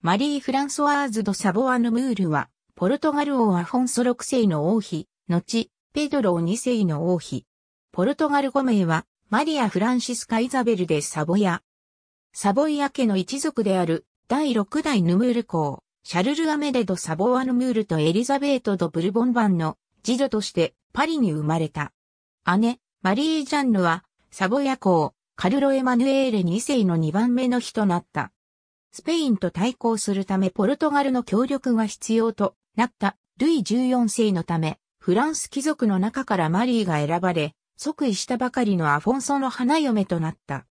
マリー・フランソワーズ・ド・サボアヌ・ムールは、ポルトガル王アフォンソ6世の王妃、後、ペドロ2世の王妃。ポルトガル5名は、マリア・フランシスカ・イザベル・デ・サボヤ。サボイア家の一族である、第6代ヌムール公、シャルル・アメデ・ド・サボアヌ・ムールとエリザベート・ド・ブルボンンの次女としてパリに生まれた。姉、マリー・ジャンヌは、サボヤ公、カルロ・エマヌエーレ2世の2番目の日となった。スペインと対抗するためポルトガルの協力が必要となったルイ14世のため、フランス貴族の中からマリーが選ばれ、即位したばかりのアフォンソの花嫁となった。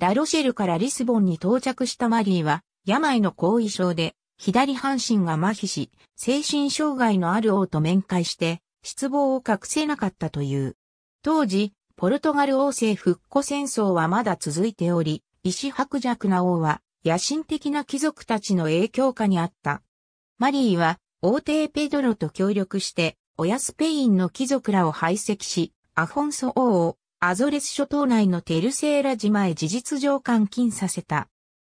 ラロシェルからリスボンに到着したマリーは、病の後遺症で、左半身が麻痺し、精神障害のある王と面会して、失望を隠せなかったという。当時、ポルトガル王政復古戦争はまだ続いており、意志白弱な王は野心的な貴族たちの影響下にあった。マリーは王帝ペドロと協力して、親スペインの貴族らを排斥し、アフォンソ王をアゾレス諸島内のテルセーラ島へ事実上監禁させた。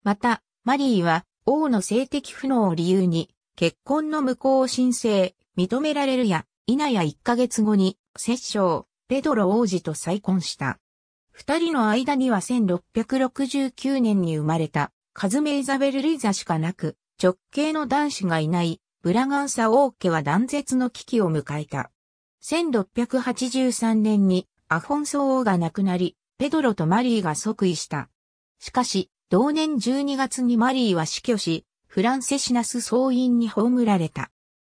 また、マリーは王の性的不能を理由に、結婚の無効を申請、認められるや、否や1ヶ月後に、摂政、ペドロ王子と再婚した。二人の間には1669年に生まれたカズメイザベル・リーザしかなく、直系の男子がいない、ブラガンサ王家は断絶の危機を迎えた。1683年にアフォンソ王が亡くなり、ペドロとマリーが即位した。しかし、同年12月にマリーは死去し、フランセシナス総員に葬られた。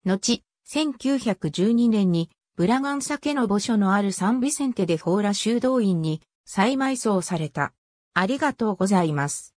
後、1912年に、ブラガンサ家の墓所のあるサンビセンテでフォーラ修道院に再埋葬された。ありがとうございます。